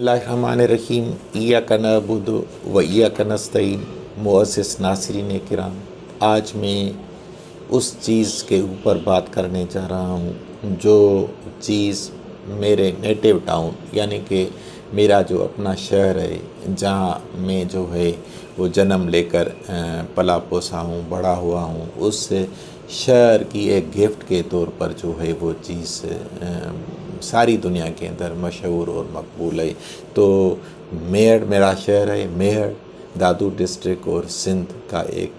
रहीम या कन अबुद व या कनस्तईन नासरी नासरीन कराम आज मैं उस चीज़ के ऊपर बात करने जा रहा हूँ जो चीज़ मेरे नेटिव टाउन यानी कि मेरा जो अपना शहर है जहाँ मैं जो है वो जन्म लेकर पला पोसा हूँ बड़ा हुआ हूँ उस शहर की एक गिफ्ट के तौर पर जो है वो चीज़ सारी दुनिया के अंदर मशहूर और मकबूल है तो मेयर मेरा शहर है मेयर दादू डिस्ट्रिक्ट और सिंध का एक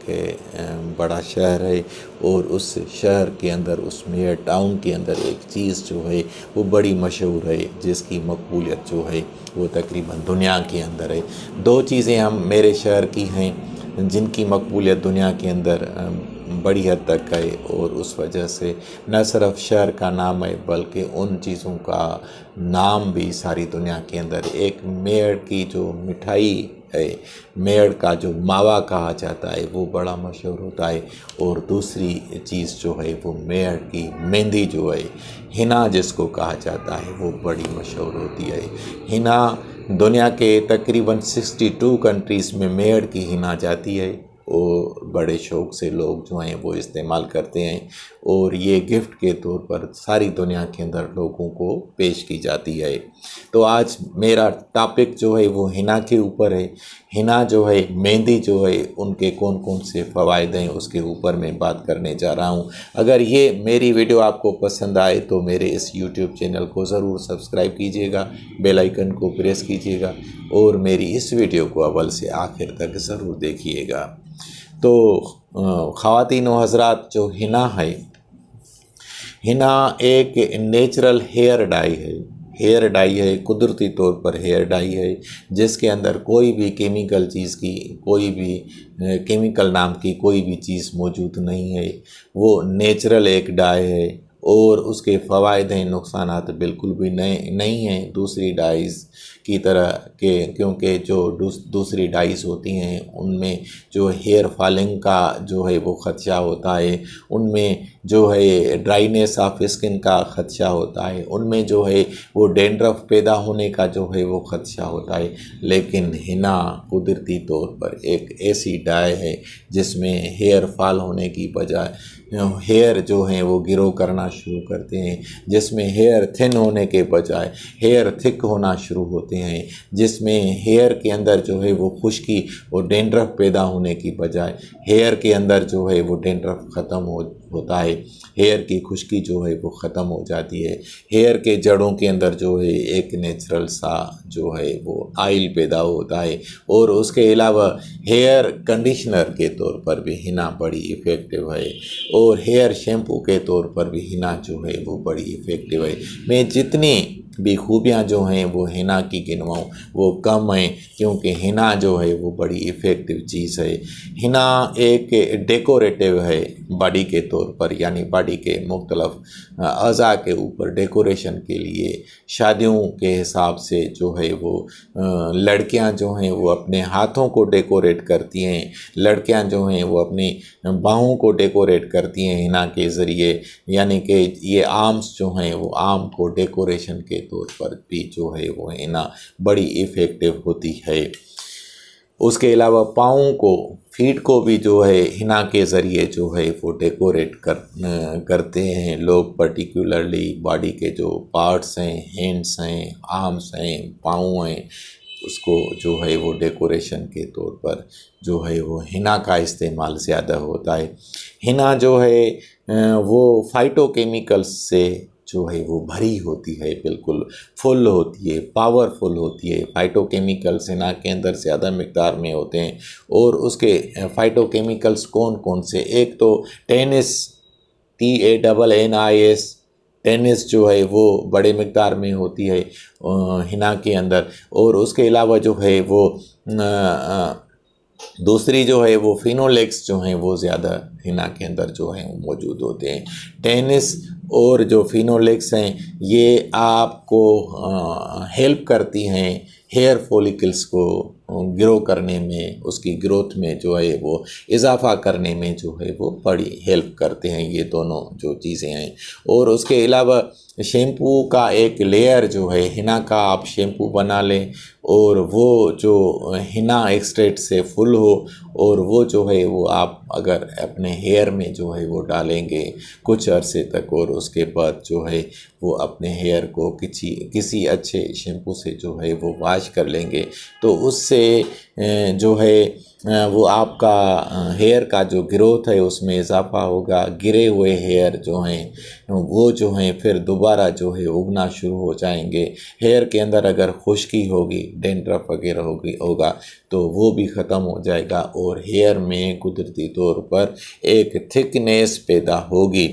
बड़ा शहर है और उस शहर के अंदर उस मेयर टाउन के अंदर एक चीज़ जो है वो बड़ी मशहूर है जिसकी मकबूलियत जो है वो तकरीबन दुनिया के अंदर है दो चीज़ें हम मेरे शहर की हैं जिनकी मकबूलियत दुनिया के अंदर बड़ी हद तक गए और उस वजह से न सिर्फ शहर का नाम है बल्कि उन चीज़ों का नाम भी सारी दुनिया के अंदर एक मेड़ की जो मिठाई है मेड़ का जो मावा कहा जाता है वो बड़ा मशहूर होता है और दूसरी चीज़ जो है वो मेड़ की मेहंदी जो है हिना जिसको कहा जाता है वो बड़ी मशहूर होती है हिना दुनिया के तकरीबन 62 कंट्रीज़ में मेड़ की हिना जाती है और बड़े शौक़ से लोग जो हैं वो इस्तेमाल करते हैं और ये गिफ्ट के तौर पर सारी दुनिया के अंदर लोगों को पेश की जाती है तो आज मेरा टॉपिक जो है वो हिना के ऊपर है हिना जो है मेहंदी जो है उनके कौन कौन से फ़वाद हैं उसके ऊपर मैं बात करने जा रहा हूँ अगर ये मेरी वीडियो आपको पसंद आए तो मेरे इस यूट्यूब चैनल को ज़रूर सब्सक्राइब कीजिएगा बेलाइकन को प्रेस कीजिएगा और मेरी इस वीडियो को अव्वल से आखिर तक ज़रूर देखिएगा तो ख़वातिन हजरात जो हिना है हिना एक नेचुरल हेयर डाई है हेयर डाई है कुदरती तौर पर हेयर डाई है जिसके अंदर कोई भी केमिकल चीज़ की कोई भी केमिकल नाम की कोई भी चीज़ मौजूद नहीं है वो नेचुरल एक डाई है और उसके फ़वाद हैं नुकसान बिल्कुल भी नहीं नहीं हैं दूसरी डाइज की तरह के क्योंकि जो दूसरी डाइस होती हैं उनमें जो हेयर फॉलिंग का जो है वो ख़दशा होता है उनमें जो है ड्राइनेस ऑफ स्किन का ख़दशा होता है उनमें जो है वो डेंड्रफ पैदा होने का जो है वो ख़दशा होता है लेकिन हिना कुदरती तौर पर एक ऐसी डाई है जिसमें हेयर फॉल होने की बजाय हेयर जो हैं वो गिरो करना शुरू करते हैं जिसमें हेयर थिन होने के बजाय हेयर थिक होना शुरू होता होते हैं जिसमें हेयर के अंदर जो है वो खुश्की और डेंड्रफ पैदा होने की बजाय हेयर के अंदर जो है वो डेंड्रफ ख़त्म हो होता है हेयर की खुश्की जो है वो ख़त्म हो जाती है हेयर के जड़ों के अंदर जो है एक नेचुरल सा जो है वो आयल पैदा होता है और उसके अलावा हेयर कंडीशनर के तौर पर भी हिना बड़ी इफ़ेक्टिव है और हेयर शैम्पू के तौर पर भी हिना जो है वो बड़ी इफ़ेक्टिव है मैं जितनी बेखूबियाँ जो हैं वो हिना की गिनवाऊँ वो कम हैं क्योंकि हिना जो है वो बड़ी इफ़ेक्टिव चीज़ है हिना एक डेकोरेटिव है बॉडी के तौर पर यानी बॉडी के मुख्तलफ अज़ा के ऊपर डेकोरेशन के लिए शादियों के हिसाब से जो है वो लड़कियाँ जो हैं वो अपने हाथों को डेकोरेट करती हैं लड़कियाँ जो हैं वो अपनी बाहों को डेकोरेट करती हैं हिना के ज़रिए यानी कि ये आर्म्स जो हैं वो आर्म को डेकोरेशन के तौर पर भी जो है वो हिना बड़ी इफ़ेक्टिव होती है उसके अलावा पाँव को फीट को भी जो है हिना के ज़रिए जो है वो डेकोरेट कर करते हैं लोग पर्टिकुलरली बॉडी के जो पार्ट्स हैं हैंड्स हैं आर्म्स हैं पाँव हैं उसको जो है वो डेकोरेशन के तौर पर जो है वो हिना का इस्तेमाल ज़्यादा होता है हिना जो है वो फाइटोकेमिकल्स से जो है वो भरी होती है बिल्कुल फुल होती है पावरफुल होती है फाइटोकेमिकल्स नाक के अंदर ज़्यादा मकदार में होते हैं और उसके फाइटोकेमिकल्स कौन कौन से एक तो tennis T E double N I S tennis जो है वो बड़े मकदार में होती है हिना के अंदर और उसके अलावा जो है वो आ, आ, दूसरी जो है वो फिनोलेक्स जो हैं वो ज़्यादा हिना के अंदर जो हैं मौजूद होते हैं टेनिस और जो फिनोलेक्स हैं ये आपको हेल्प करती हैं हेयर फोलिकल्स को ग्रो करने में उसकी ग्रोथ में जो है वो इजाफा करने में जो है वो बड़ी हेल्प करते हैं ये दोनों जो चीज़ें हैं और उसके अलावा शैम्पू का एक लेयर जो है हिना का आप शैम्पू बना लें और वो जो हिना एक्सट्रेट से फुल हो और वो जो है वो आप अगर अपने हेयर में जो है वो डालेंगे कुछ अरसे तक और उसके बाद जो है वो अपने हेयर को किसी किसी अच्छे शैम्पू से जो है वो वाश कर लेंगे तो उससे जो है वो आपका हेयर का जो ग्रोथ है उसमें इजाफा होगा गिरे हुए हेयर जो हैं वो जो हैं फिर दोबारा जो है उगना शुरू हो जाएंगे हेयर के अंदर अगर खुश्की होगी डेंड्रफ वगैरह होगी होगा तो वो भी ख़त्म हो जाएगा और हेयर में कुदरती तौर पर एक थिकनेस पैदा होगी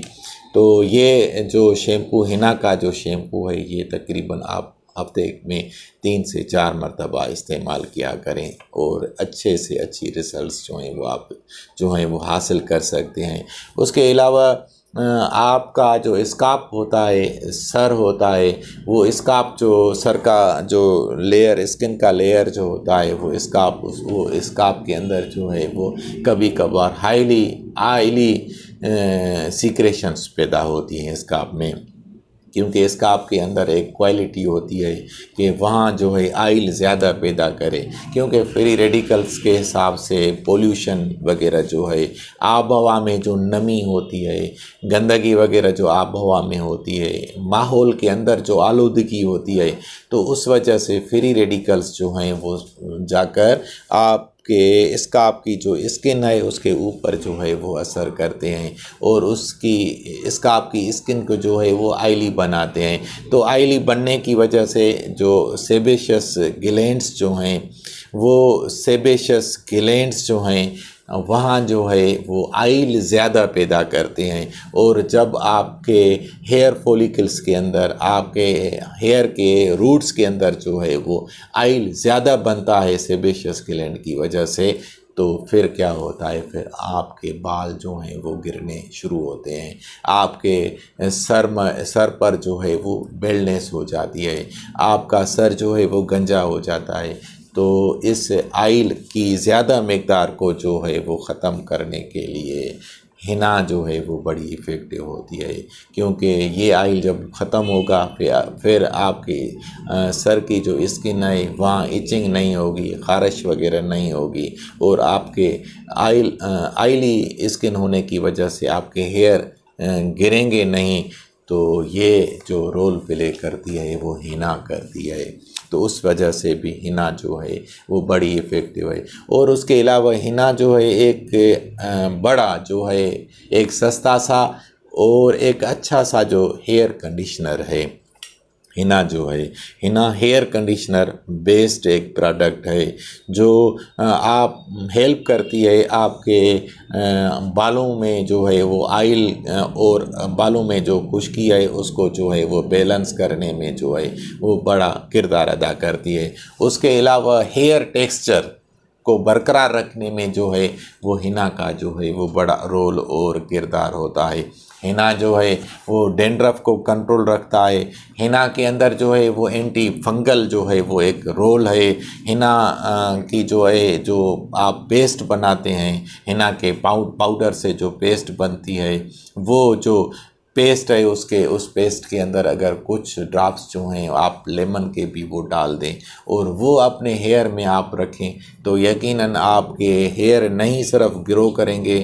तो ये जो शैम्पू हिना का जो शैम्पू है ये तकरीबन आप हफ्ते में तीन से चार मरतबा इस्तेमाल किया करें और अच्छे से अच्छी रिजल्ट्स जो हैं वो आप जो हैं वो हासिल कर सकते हैं उसके अलावा आपका जो स्काप होता है सर होता है वो स्काप जो सर का जो लेयर स्किन का लेयर जो होता है वो स्काप उस वो स्काप के अंदर जो है वो कभी कभार हाईली आयली सीक्रेशंस पैदा होती हैं स्काप में क्योंकि इसका आपके अंदर एक क्वालिटी होती है कि वहाँ जो है आइल ज़्यादा पैदा करे क्योंकि फ्री रेडिकल्स के हिसाब से पोल्यूशन वगैरह जो है आब हवा में जो नमी होती है गंदगी वगैरह जो आब हवा में होती है माहौल के अंदर जो आलूदगी होती है तो उस वजह से फ्री रेडिकल्स जो हैं वो जाकर आप के इसका आपकी जो स्किन है उसके ऊपर जो है वो असर करते हैं और उसकी इसका आपकी स्किन को जो है वो आयली बनाते हैं तो आयली बनने की वजह से जो सेबेशस ग्लैंड्स जो हैं वो सेबेशस ग्लैंड्स जो हैं वहाँ जो है वो आइल ज़्यादा पैदा करते हैं और जब आपके हेयर फोलिकल्स के अंदर आपके हेयर के रूट्स के अंदर जो है वो आइल ज़्यादा बनता है सेबेशियस ग्लैंड की वजह से तो फिर क्या होता है फिर आपके बाल जो हैं वो गिरने शुरू होते हैं आपके सर में सर पर जो है वो बेलनेस हो जाती है आपका सर जो है वो गंजा हो जाता है तो इस आइल की ज़्यादा मकदार को जो है वो ख़त्म करने के लिए हिना जो है वो बड़ी इफ़ेक्टिव होती है क्योंकि ये आयल जब ख़त्म होगा फिर फिर आपके सर की जो स्किन है वहाँ इचिंग नहीं होगी ख़ारश वगैरह नहीं होगी और आपके आयल आयली स्किन होने की वजह से आपके हेयर गिरेंगे नहीं तो ये जो रोल प्ले करती है वो हिना करती है तो उस वजह से भी हिना जो है वो बड़ी इफ़ेक्टिव है और उसके अलावा हिना जो है एक बड़ा जो है एक सस्ता सा और एक अच्छा सा जो हेयर कंडीशनर है हिना जो है हिना हेयर कंडीशनर बेस्ड एक प्रोडक्ट है जो आप हेल्प करती है आपके बालों में जो है वो आयल और बालों में जो खुश्की है उसको जो है वो बैलेंस करने में जो है वो बड़ा किरदार अदा करती है उसके अलावा हेयर टेक्सचर को बरकरार रखने में जो है वो हिना का जो है वो बड़ा रोल और किरदार होता है हिना जो है वो डेंड्रफ को कंट्रोल रखता है हिना के अंदर जो है वो एंटी फंगल जो है वो एक रोल है हिना की जो है जो आप पेस्ट बनाते हैं हिना के पाउडर से जो पेस्ट बनती है वो जो पेस्ट है उसके उस पेस्ट के अंदर अगर कुछ ड्राप्स जो हैं आप लेमन के भी वो डाल दें और वो अपने हेयर में आप रखें तो यकीनन आपके हेयर नहीं सिर्फ ग्रो करेंगे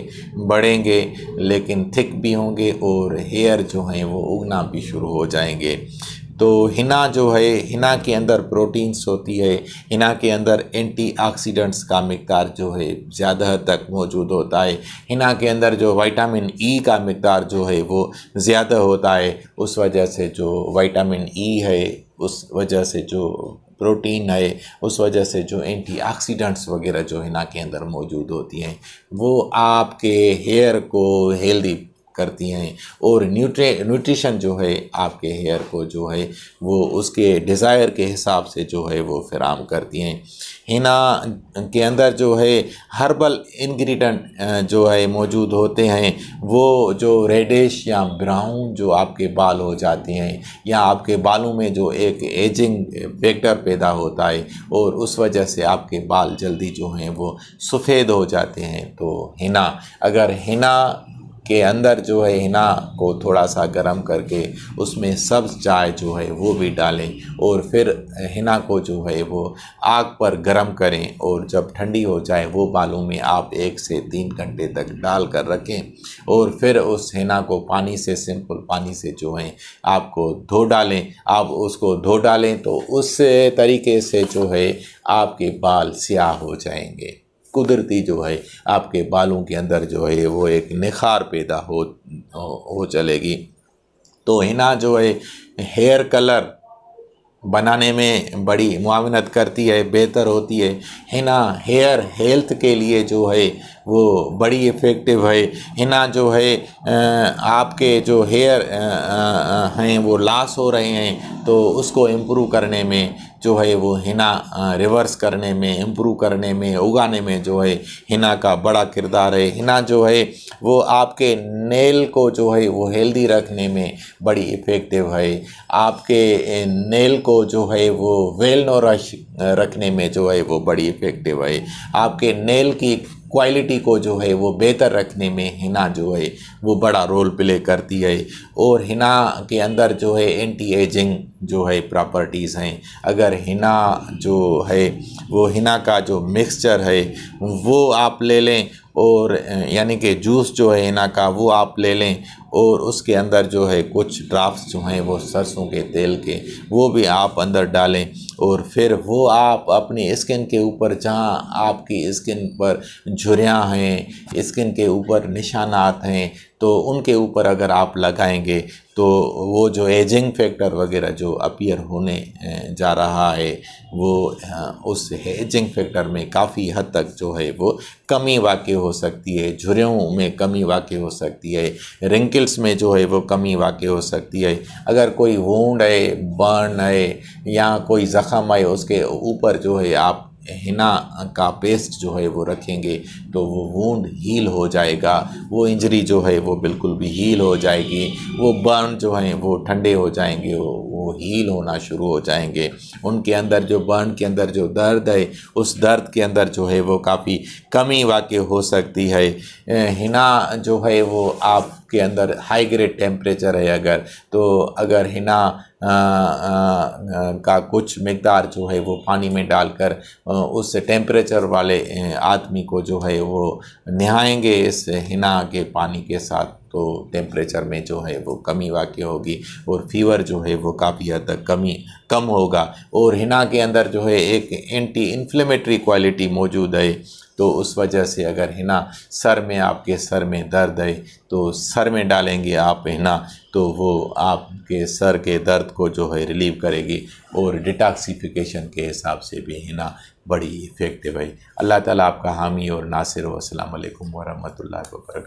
बढ़ेंगे लेकिन थिक भी होंगे और हेयर जो हैं वो उगना भी शुरू हो जाएंगे तो हिना जो है हिना के अंदर प्रोटीन्स होती है हिना के अंदर एंटीऑक्सीडेंट्स का मकदार जो है ज़्यादा तक मौजूद होता है हिना के अंदर जो वाइटामिन ई e का मकदार जो है वो ज़्यादा होता है उस वजह से जो वाइटामिन ई e है उस वजह से जो प्रोटीन है उस वजह से जो एंटीऑक्सीडेंट्स वगैरह जो हिना के अंदर मौजूद होती हैं वो आपके हेयर को हेल्दी करती हैं और न्यूट्रे न्यूट्रिशन जो है आपके हेयर को जो है वो उसके डिज़ायर के हिसाब से जो है वो फ्राम करती हैं हिना के अंदर जो है हर्बल इंग्रेडिएंट जो है मौजूद होते हैं वो जो रेडिश या ब्राउन जो आपके बाल हो जाते हैं या आपके बालों में जो एक एजिंग फैक्टर पैदा होता है और उस वजह से आपके बाल जल्दी जो हैं वो सफ़ेद हो जाते हैं तो हिना अगर हिना के अंदर जो है हिना को थोड़ा सा गर्म करके उसमें सब चाय जो है वो भी डालें और फिर हिना को जो है वो आग पर गर्म करें और जब ठंडी हो जाए वो बालों में आप एक से तीन घंटे तक डाल कर रखें और फिर उस हिना को पानी से सिंपल पानी से जो है आपको धो डालें आप उसको धो डालें तो उस तरीके से जो है आपके बाल स्याह हो जाएंगे कुदरती जो है आपके बालों के अंदर जो है वो एक निखार पैदा हो हो चलेगी तो हिना जो है हेयर कलर बनाने में बड़ी मुआवनत करती है बेहतर होती है हिना हेयर हेल्थ के लिए जो है वो बड़ी इफ़ेक्टिव है हिना जो है आपके जो हेयर हैं वो लॉस हो रहे हैं तो उसको इम्प्रूव करने में जो है वो हिना रिवर्स करने में इम्प्रूव करने में उगाने में जो है हिना का बड़ा किरदार है हिना जो है वो आपके नेल को जो है वो हेल्दी रखने में बड़ी इफ़ेक्टिव है आपके नेल को जो है वो वेल रश रखने में जो है वो बड़ी इफ़ेक्टिव है आपके नेल की क्वालिटी को जो है वो बेहतर रखने में हिना जो है वो बड़ा रोल प्ले करती है और हिना के अंदर जो है एंटी एजिंग जो है प्रॉपर्टीज़ हैं अगर हिना जो है वो हिना का जो मिक्सचर है वो आप ले लें और यानी कि जूस जो है हिना का वो आप ले लें और उसके अंदर जो है कुछ ड्राफ्ट जो हैं वो सरसों के तेल के वो भी आप अंदर डालें और फिर वो आप अपनी स्किन के ऊपर जहाँ आपकी स्किन पर झुरियाँ हैं स्किन के ऊपर निशानात हैं तो उनके ऊपर अगर आप लगाएंगे तो वो जो एजिंग फैक्टर वगैरह जो अपीयर होने जा रहा है वो उस एजिंग फैक्टर में काफ़ी हद तक जो है वो कमी वाकई हो सकती है झुरियों में कमी वाकई हो सकती है रिंकल्स में जो है वो कमी वाकई हो सकती है अगर कोई वोंड है बर्न है या कोई ज़ख़म है उसके ऊपर जो है आप हिना का पेस्ट जो है वो रखेंगे तो वो वूंड हील हो जाएगा वो इंजरी जो है वो बिल्कुल भी हील हो जाएगी वो बर्न जो है वो ठंडे हो जाएंगे वो वो हील होना शुरू हो जाएंगे उनके अंदर जो बर्न के अंदर जो दर्द है उस दर्द के अंदर जो है वो काफ़ी कमी वाक़ हो सकती है हिना जो है वो आप के अंदर हाई ग्रेड टेम्परेचर है अगर तो अगर हिना आ, आ, का कुछ मकदार जो है वो पानी में डालकर उस टेम्परेचर वाले आदमी को जो है वो नहाएंगे इस हिना के पानी के साथ तो टेम्परेचर में जो है वो कमी वाक्य होगी और फीवर जो है वो काफ़ी हद तक कमी कम होगा और हिना के अंदर जो है एक एंटी इन्फ्लेमेटरी क्वालिटी मौजूद है तो उस वजह से अगर हिना सर में आपके सर में दर्द है तो सर में डालेंगे आप हिना तो वो आपके सर के दर्द को जो है रिलीव करेगी और डिटॉक्सिफिकेशन के हिसाब से भी हिना बड़ी इफ़ेक्टिव है अल्लाह ताला आपका हामी और नासिर वसलम वरहमल वर्का